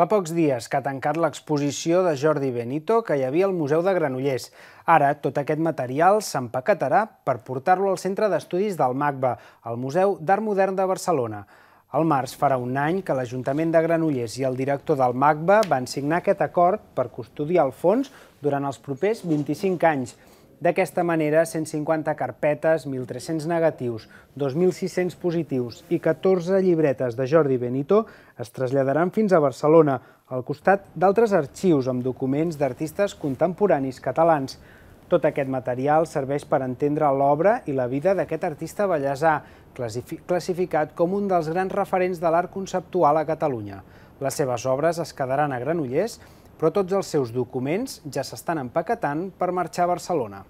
Fa pocs dies que ha tancat l'exposició de Jordi Benito que hi havia al Museu de Granollers. Ara, tot aquest material s'empaquetarà per portar-lo al Centre d'Estudis del MACBA, al Museu d'Art Modern de Barcelona. Al març farà un any que l'Ajuntament de Granollers i el director del MACBA van signar aquest acord per custodiar el fons durant els propers 25 anys. D'aquesta manera, 150 carpetes, 1.300 negatius, 2.600 positius i 14 llibretes de Jordi Benito es traslladaran fins a Barcelona, al costat d'altres arxius amb documents d'artistes contemporanis catalans. Tot aquest material serveix per entendre l'obra i la vida d'aquest artista ballesà, classificat com un dels grans referents de l'art conceptual a Catalunya. Les seves obres es quedaran a Granollers però tots els seus documents ja s'estan empaquetant per marxar a Barcelona.